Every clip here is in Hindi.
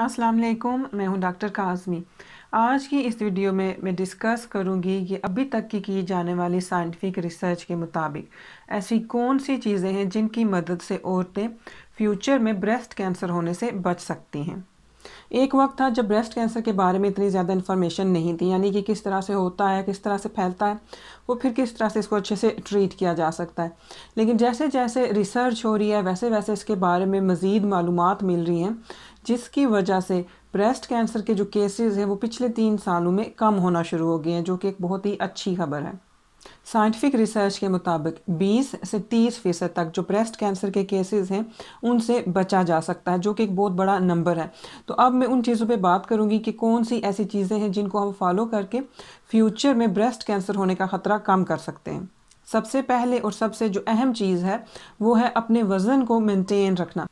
अस्सलाम वालेकुम मैं हूं डॉक्टर काजमी आज की इस वीडियो में मैं डिस्कस करूंगी कि अभी तक की की जाने वाली साइंटिफिक रिसर्च के मुताबिक ऐसी कौन सी चीज़ें हैं जिनकी मदद से औरतें फ्यूचर में ब्रेस्ट कैंसर होने से बच सकती हैं एक वक्त था जब ब्रेस्ट कैंसर के बारे में इतनी ज़्यादा इन्फॉर्मेशन नहीं थी यानी कि किस तरह से होता है किस तरह से फैलता है वो फिर किस तरह से इसको अच्छे से ट्रीट किया जा सकता है लेकिन जैसे जैसे रिसर्च हो रही है वैसे वैसे इसके बारे में मज़ीद मालूम मिल रही हैं जिसकी वजह से ब्रेस्ट कैंसर के जो केसेस हैं वो पिछले तीन सालों में कम होना शुरू हो गए हैं जो कि एक बहुत ही अच्छी खबर है साइंटिफिक रिसर्च के मुताबिक 20 से 30 फीसद तक जो ब्रेस्ट कैंसर के केसेस हैं उनसे बचा जा सकता है जो कि एक बहुत बड़ा नंबर है तो अब मैं उन चीज़ों पे बात करूंगी कि कौन सी ऐसी चीज़ें हैं जिनको हम फॉलो करके फ्यूचर में ब्रेस्ट कैंसर होने का ख़तरा कम कर सकते हैं सबसे पहले और सबसे जो अहम चीज़ है वो है अपने वज़न को मेंटेन रखना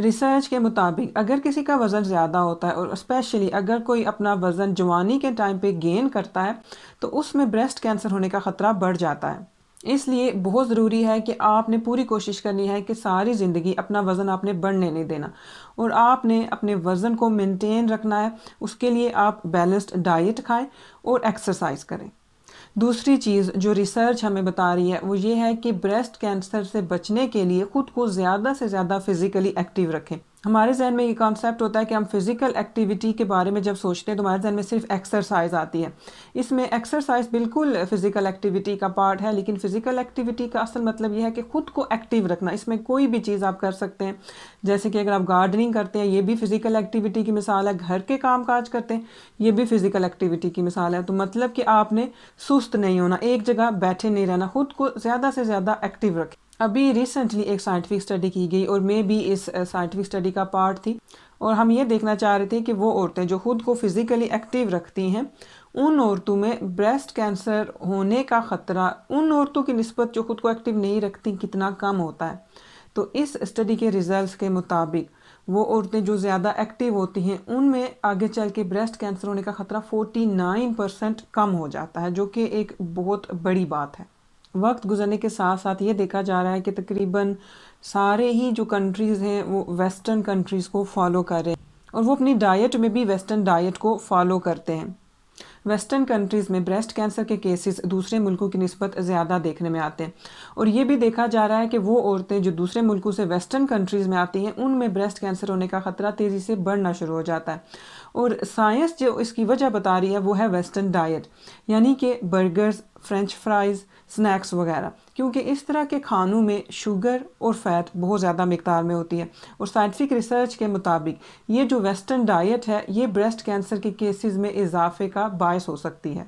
रिसर्च के मुताबिक अगर किसी का वज़न ज़्यादा होता है और स्पेशली अगर कोई अपना वज़न जवानी के टाइम पे गेन करता है तो उसमें ब्रेस्ट कैंसर होने का ख़तरा बढ़ जाता है इसलिए बहुत ज़रूरी है कि आपने पूरी कोशिश करनी है कि सारी ज़िंदगी अपना वज़न आपने बढ़ने नहीं देना और आपने अपने वज़न को मेनटेन रखना है उसके लिए आप बैलेंस्ड डाइट खाएँ और एक्सरसाइज करें दूसरी चीज़ जो रिसर्च हमें बता रही है वो ये है कि ब्रेस्ट कैंसर से बचने के लिए ख़ुद को ज़्यादा से ज़्यादा फ़िज़िकली एक्टिव रखें हमारे जहन में ये कॉन्सेप्ट होता है कि हम फिज़िकल एक्टिविटी के बारे में जब सोचते हैं तो हमारे जहन में सिर्फ एक्सरसाइज आती है इसमें एक्सरसाइज बिल्कुल फ़िज़िकल एक्टिविटी का पार्ट है लेकिन फ़िज़िकल एक्टिविटी का असल मतलब यह है कि ख़ुद को एक्टिव रखना इसमें कोई भी चीज़ आप कर सकते हैं जैसे कि अगर आप गार्डनिंग करते हैं ये भी फ़िज़िकल एक्टिविटी की मिसाल है घर के काम काज करते हैं ये भी फ़िज़िकल एक्टिविटी की मिसाल है तो मतलब कि आपने सुस्त नहीं होना एक जगह बैठे नहीं रहना खुद को ज़्यादा से ज़्यादा एक्टिव रखें अभी रिसेंटली एक साइंटिफिक स्टडी की गई और मैं भी इस साइंटिफिक स्टडी का पार्ट थी और हम ये देखना चाह रहे थे कि वो औरतें जो खुद को फिज़िकली एक्टिव रखती हैं उन औरतों में ब्रेस्ट कैंसर होने का ख़तरा उन औरतों की नस्बत जो खुद को एक्टिव नहीं रखती कितना कम होता है तो इस स्टडी के रिजल्ट्स के मुताबिक वो औरतें जो ज़्यादा एक्टिव होती हैं उनमें आगे चल के ब्रेस्ट कैंसर होने का ख़तरा 49 परसेंट कम हो जाता है जो कि एक बहुत बड़ी बात है वक्त गुजरने के साथ साथ ये देखा जा रहा है कि तकरीबन सारे ही जो कंट्रीज़ हैं वो वेस्टर्न कंट्रीज़ को फॉलो कर रहे हैं और वो अपनी डाइट में भी वेस्टर्न डाइट को फॉलो करते हैं वेस्टर्न कंट्रीज़ में ब्रेस्ट कैंसर के केसेस दूसरे मुल्कों की नस्बत ज़्यादा देखने में आते हैं और ये भी देखा जा रहा है कि वो औरतें जो दूसरे मुल्कों से वेस्टर्न कंट्रीज़ में आती हैं उनमें ब्रेस्ट कैंसर होने का ख़तरा तेज़ी से बढ़ना शुरू हो जाता है और साइंस जो इसकी वजह बता रही है वो है वेस्टर्न डाइट यानी कि बर्गर्स फ्रेंच फ्राइज़ स्नैक्स वगैरह क्योंकि इस तरह के खानों में शुगर और फ़ैट बहुत ज़्यादा मकदार में होती है और साइंटिफिक रिसर्च के मुताबिक ये जो वेस्टर्न डाइट है ये ब्रेस्ट कैंसर के केसेस में इजाफे का बायस हो सकती है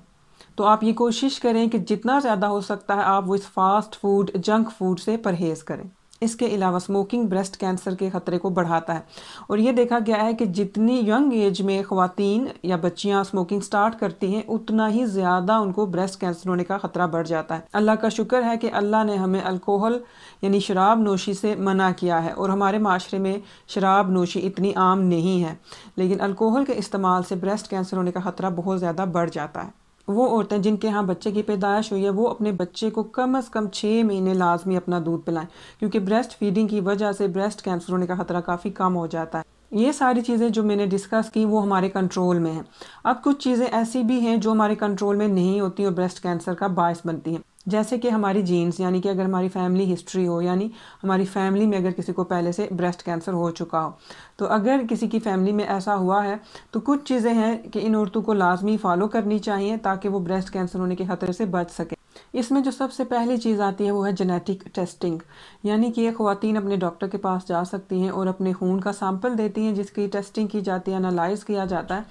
तो आप ये कोशिश करें कि जितना ज़्यादा हो सकता है आप वो इस फास्ट फूड जंक फूड से परहेज़ करें इसके अलावा स्मोकिंग ब्रेस्ट कैंसर के ख़तरे को बढ़ाता है और ये देखा गया है कि जितनी यंग एज में ख़वातीन या बच्चियाँ स्मोकिंग स्टार्ट करती हैं उतना ही ज़्यादा उनको ब्रेस्ट कैंसर होने का ख़तरा बढ़ जाता है अल्लाह का शुक्र है कि अल्लाह ने हमें अल्कोहल यानी शराब नोशी से मना किया है और हमारे माशरे में शराब नोशी इतनी आम नहीं है लेकिन अल्कोहल के इस्तेमाल से ब्रेस्ट कैंसर होने का ख़तरा बहुत ज़्यादा बढ़ जाता है वो औरतें जिनके यहाँ बच्चे की पैदाइश हुई है वो अपने बच्चे को कम अज़ कम छः महीने लाजमी अपना दूध पिलाएं क्योंकि ब्रेस्ट फीडिंग की वजह से ब्रेस्ट कैंसर होने का ख़तरा काफ़ी कम हो जाता है ये सारी चीज़ें जो मैंने डिस्कस की वो हमारे कंट्रोल में हैं अब कुछ चीज़ें ऐसी भी हैं जो हमारे कंट्रोल में नहीं होती और ब्रेस्ट कैंसर का बायस बनती हैं जैसे कि हमारी जीन्स यानी कि अगर हमारी फैमिली हिस्ट्री हो यानी हमारी फैमिली में अगर किसी को पहले से ब्रेस्ट कैंसर हो चुका हो तो अगर किसी की फैमिली में ऐसा हुआ है तो कुछ चीज़ें हैं कि इन औरतों को लाजमी फॉलो करनी चाहिए ताकि वो ब्रेस्ट कैंसर होने के ख़तरे से बच सकें इसमें जो सबसे पहली चीज़ आती है वो है जेनेटिक टेस्टिंग यानी कि ये खुवान अपने डॉक्टर के पास जा सकती हैं और अपने खून का सैम्पल देती हैं जिसकी टेस्टिंग की जाती है एनालाइज किया जाता है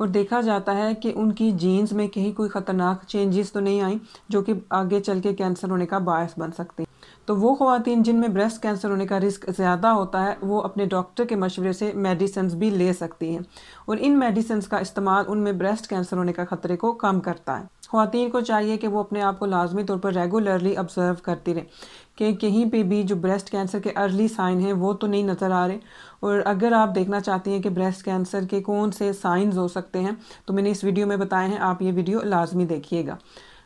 और देखा जाता है कि उनकी जीन्स में कहीं कोई ख़तरनाक चेंजेस तो नहीं आई जो कि आगे चल के कैंसर होने का बायस बन सकती तो वो खुवान जिनमें ब्रेस्ट कैंसर होने का रिस्क ज़्यादा होता है वो अपने डॉक्टर के मशवरे से मेडिसिन भी ले सकती हैं और इन मेडिसन्स का इस्तेमाल उनमें ब्रेस्ट कैंसर होने का ख़तरे को कम करता है ख़वान को चाहिए कि वो अपने आप को लाजमी तौर पर रेगुलरली ऑब्ज़र्व करती रहें कि कहीं पे भी जो ब्रेस्ट कैंसर के अर्ली साइन हैं वो तो नहीं नज़र आ रहे और अगर आप देखना चाहती हैं कि ब्रेस्ट कैंसर के कौन से साइंस हो सकते हैं तो मैंने इस वीडियो में बताए हैं आप ये वीडियो लाजमी देखिएगा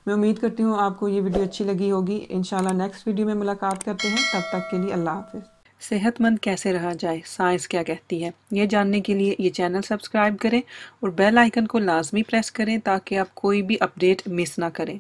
मैं उम्मीद करती हूँ आपको ये वीडियो अच्छी लगी होगी इन नेक्स्ट वीडियो में मुलाकात करते हैं तब तक के लिए अल्लाह हाफिज़ सेहतमंद कैसे रहा जाए साइंस क्या कहती है ये जानने के लिए ये चैनल सब्सक्राइब करें और बेल आइकन को लाजमी प्रेस करें ताकि आप कोई भी अपडेट मिस ना करें